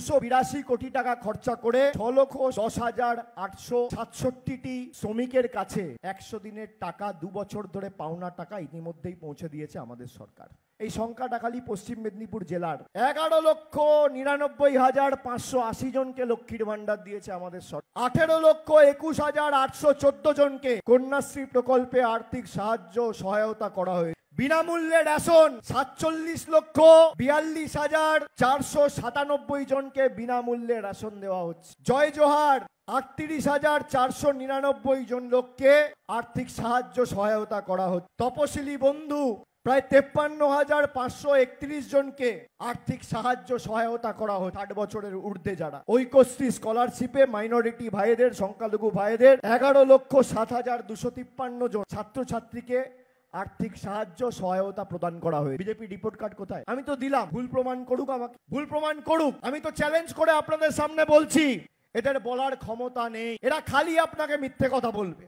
দুশো বিরাশি কোটি টাকা খরচা করে ছ লক্ষ দশ হাজার আটশো শ্রমিকের কাছে একশো দিনের টাকা দু বছর ধরে পাওনা টাকা ইতিমধ্যেই পৌঁছে দিয়েছে আমাদের সরকার এই সংখ্যাটা খালি পশ্চিম মেদিনীপুর জেলার এগারো লক্ষ নিরানব্বই হাজার পাঁচশো আশি জনকে লক্ষ্মীর ভান্ডার দিয়েছে আমাদের সরকার আঠেরো লক্ষ একুশ হাজার আটশো চোদ্দ জনকে কন্যাশ্রী প্রকল্পে আর্থিক সাহায্য সহায়তা করা হয়েছে বিনামূল্যে রেশন সাতচল্লিশ লক্ষ বিয়াল্লিশ হাজার চারশো সাতানব্বই জনকে বিনামূল্যে রেশন দেওয়া হচ্ছে জয় জোহার আটত্রিশ হাজার চারশো নিরানব্বই জন লোককে আর্থিক সাহায্য সহায়তা করা হচ্ছে তপশিলি বন্ধু প্রায় তেপ্পান্ন হাজার পাঁচশো একত্রিশ জনকে আর্থিক সাহায্য সহায়তা করা হয় ষাট বছরের ঊর্ধ্বে যারা ঐক্যশ্রী স্কলারশিপে মাইনরিটি ভাইদের সংখ্যালঘু ভাইদের এগারো লক্ষ সাত হাজার দুশো তিপ্পান্ন জন ছাত্রছাত্রীকে আর্থিক সাহায্য সহায়তা প্রদান করা হয়েছে বিজেপি রিপোর্ট কার্ড কোথায় আমি তো দিলাম ভুল প্রমাণ করুক আমাকে ভুল প্রমাণ করুক আমি তো চ্যালেঞ্জ করে আপনাদের সামনে বলছি এদের বলার ক্ষমতা নেই এরা খালি আপনাকে মিথ্যে কথা বলবে